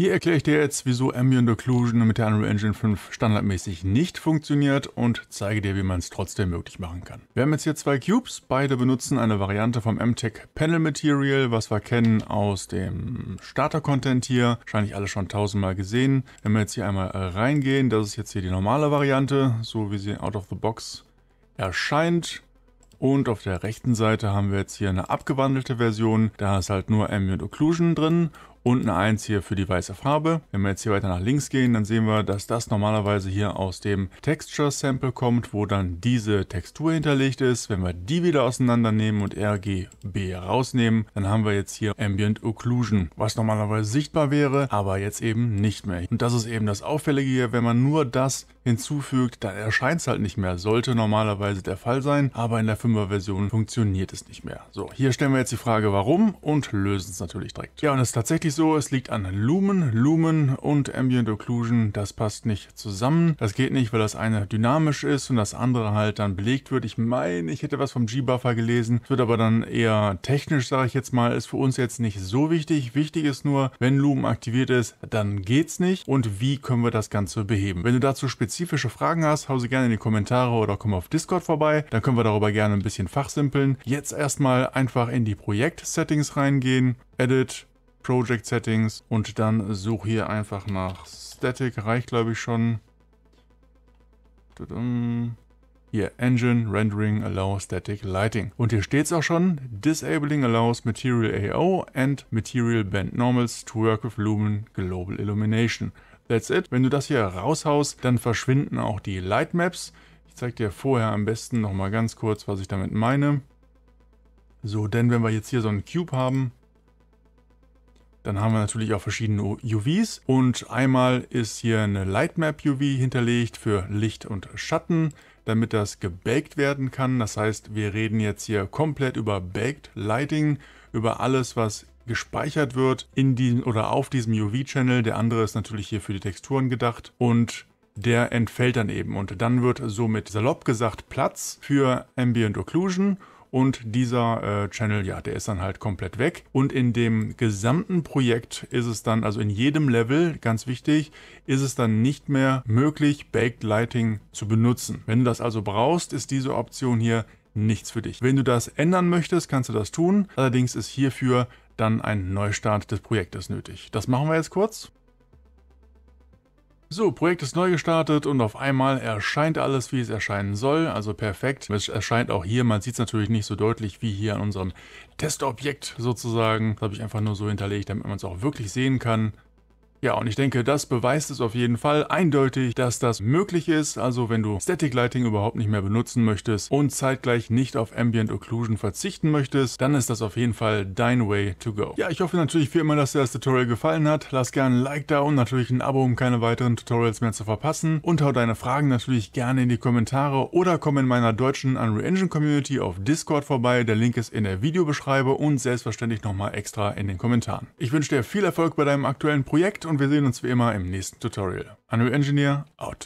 Hier erkläre ich dir jetzt, wieso Ambient Occlusion mit der Unreal Engine 5 standardmäßig nicht funktioniert und zeige dir, wie man es trotzdem möglich machen kann. Wir haben jetzt hier zwei Cubes, beide benutzen eine Variante vom MTech Panel Material, was wir kennen aus dem Starter-Content hier, wahrscheinlich alle schon tausendmal gesehen. Wenn wir jetzt hier einmal äh, reingehen, das ist jetzt hier die normale Variante, so wie sie out of the box erscheint. Und auf der rechten Seite haben wir jetzt hier eine abgewandelte Version. Da ist halt nur Ambient Occlusion drin und eine 1 hier für die weiße Farbe. Wenn wir jetzt hier weiter nach links gehen, dann sehen wir, dass das normalerweise hier aus dem Texture Sample kommt, wo dann diese Textur hinterlegt ist. Wenn wir die wieder auseinandernehmen und RGB rausnehmen, dann haben wir jetzt hier Ambient Occlusion, was normalerweise sichtbar wäre, aber jetzt eben nicht mehr. Und das ist eben das Auffällige hier, wenn man nur das hinzufügt, dann erscheint es halt nicht mehr. Sollte normalerweise der Fall sein, aber in der 5er Version funktioniert es nicht mehr. So, hier stellen wir jetzt die Frage, warum und lösen es natürlich direkt. Ja, und es ist tatsächlich richtig so, es liegt an Lumen. Lumen und Ambient Occlusion, das passt nicht zusammen. Das geht nicht, weil das eine dynamisch ist und das andere halt dann belegt wird. Ich meine, ich hätte was vom G-Buffer gelesen, das wird aber dann eher technisch, sage ich jetzt mal, ist für uns jetzt nicht so wichtig. Wichtig ist nur, wenn Lumen aktiviert ist, dann geht's nicht und wie können wir das Ganze beheben. Wenn du dazu spezifische Fragen hast, hau sie gerne in die Kommentare oder komm auf Discord vorbei, dann können wir darüber gerne ein bisschen fachsimpeln. Jetzt erstmal einfach in die Projekt-Settings reingehen, Edit, Project Settings und dann suche hier einfach nach Static, reicht glaube ich schon. Hier, Engine, Rendering, Allow Static Lighting. Und hier steht es auch schon, Disabling allows Material AO and Material Band Normals to work with Lumen Global Illumination. That's it. Wenn du das hier raushaust, dann verschwinden auch die Lightmaps. Ich zeige dir vorher am besten nochmal ganz kurz, was ich damit meine. So, denn wenn wir jetzt hier so einen Cube haben, dann haben wir natürlich auch verschiedene UVs und einmal ist hier eine Lightmap UV hinterlegt für Licht und Schatten, damit das gebaked werden kann. Das heißt, wir reden jetzt hier komplett über Baked Lighting, über alles, was gespeichert wird in diesem oder auf diesem UV-Channel. Der andere ist natürlich hier für die Texturen gedacht und der entfällt dann eben und dann wird somit salopp gesagt Platz für Ambient Occlusion und dieser äh, Channel, ja, der ist dann halt komplett weg. Und in dem gesamten Projekt ist es dann, also in jedem Level, ganz wichtig, ist es dann nicht mehr möglich, Baked Lighting zu benutzen. Wenn du das also brauchst, ist diese Option hier nichts für dich. Wenn du das ändern möchtest, kannst du das tun. Allerdings ist hierfür dann ein Neustart des Projektes nötig. Das machen wir jetzt kurz. So, Projekt ist neu gestartet und auf einmal erscheint alles, wie es erscheinen soll, also perfekt. Es erscheint auch hier, man sieht es natürlich nicht so deutlich wie hier an unserem Testobjekt sozusagen. Das habe ich einfach nur so hinterlegt, damit man es auch wirklich sehen kann. Ja, und ich denke, das beweist es auf jeden Fall eindeutig, dass das möglich ist. Also wenn du Static Lighting überhaupt nicht mehr benutzen möchtest und zeitgleich nicht auf Ambient Occlusion verzichten möchtest, dann ist das auf jeden Fall dein Way to go. Ja, ich hoffe natürlich wie immer, dass dir das Tutorial gefallen hat. Lass gerne ein Like da und natürlich ein Abo, um keine weiteren Tutorials mehr zu verpassen. Und hau deine Fragen natürlich gerne in die Kommentare oder komm in meiner deutschen Unreal Engine Community auf Discord vorbei. Der Link ist in der Videobeschreibung und selbstverständlich nochmal extra in den Kommentaren. Ich wünsche dir viel Erfolg bei deinem aktuellen Projekt und wir sehen uns wie immer im nächsten Tutorial. Unreal Engineer, out.